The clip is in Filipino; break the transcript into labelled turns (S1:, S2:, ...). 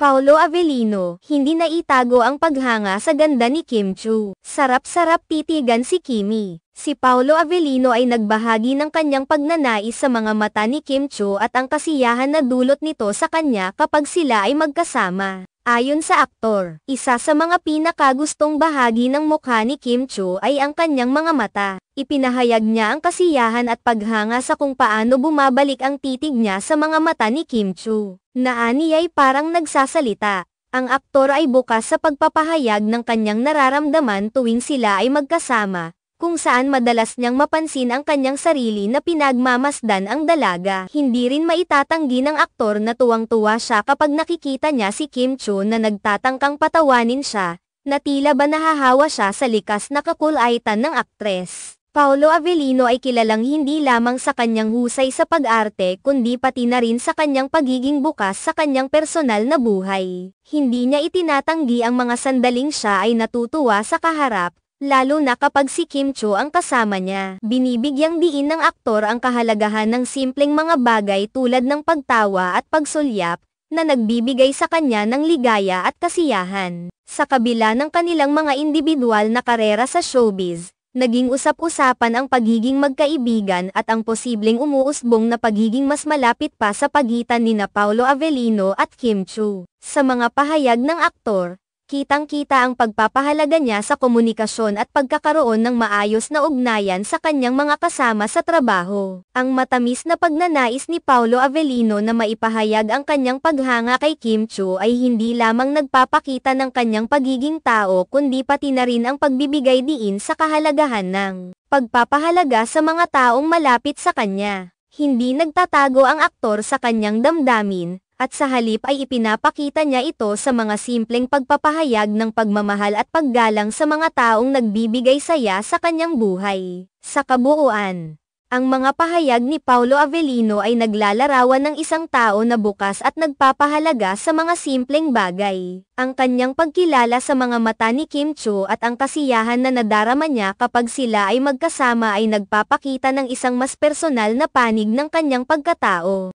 S1: Paolo Avellino, hindi naitago ang paghanga sa ganda ni Kim Chu. Sarap-sarap titigan si Kimi. Si Paolo Avellino ay nagbahagi ng kanyang pagnanais sa mga mata ni Kim Chu at ang kasiyahan na dulot nito sa kanya kapag sila ay magkasama. Ayon sa aktor, isa sa mga pinakagustong bahagi ng mukha ni Kim Chu ay ang kanyang mga mata. Ipinahayag niya ang kasiyahan at paghanga sa kung paano bumabalik ang titig niya sa mga mata ni Kim Chu. Naani ay parang nagsasalita. Ang aktor ay bukas sa pagpapahayag ng kanyang nararamdaman tuwing sila ay magkasama, kung saan madalas niyang mapansin ang kanyang sarili na pinagmamasdan ang dalaga. Hindi rin maitatanggi ng aktor na tuwang-tuwa siya kapag nakikita niya si Kim Chu na nagtatangkang patawanin siya, na tila ba nahahawa siya sa likas na kakulaitan ng aktres. Paolo Avellino ay kilalang hindi lamang sa kanyang husay sa pag-arte kundi pati na rin sa kanyang pagiging bukas sa kanyang personal na buhay. Hindi niya itinatanggi ang mga sandaling siya ay natutuwa sa kaharap, lalo na kapag si Kim Cho ang kasama niya. Binibigyang diin ng aktor ang kahalagahan ng simpleng mga bagay tulad ng pagtawa at pagsulyap, na nagbibigay sa kanya ng ligaya at kasiyahan. Sa kabila ng kanilang mga individual na karera sa showbiz, Naging usap-usapan ang pagiging magkaibigan at ang posibleng umuusbong na pagiging mas malapit pa sa pagitan ni na Paolo Avellino at Kim Chu. Sa mga pahayag ng aktor, kitang-kita ang pagpapahalaga niya sa komunikasyon at pagkakaroon ng maayos na ugnayan sa kanyang mga kasama sa trabaho. Ang matamis na pagnanais ni Paolo Avellino na maipahayag ang kanyang paghanga kay Kim Chu ay hindi lamang nagpapakita ng kanyang pagiging tao kundi pati na rin ang pagbibigay diin sa kahalagahan ng pagpapahalaga sa mga taong malapit sa kanya. Hindi nagtatago ang aktor sa kanyang damdamin, at sa halip ay ipinapakita niya ito sa mga simpleng pagpapahayag ng pagmamahal at paggalang sa mga taong nagbibigay saya sa kanyang buhay. Sa kabuuan, ang mga pahayag ni Paulo Avellino ay naglalarawan ng isang tao na bukas at nagpapahalaga sa mga simpleng bagay. Ang kanyang pagkilala sa mga mata ni Kim Cho at ang kasiyahan na nadarama niya kapag sila ay magkasama ay nagpapakita ng isang mas personal na panig ng kanyang pagkatao.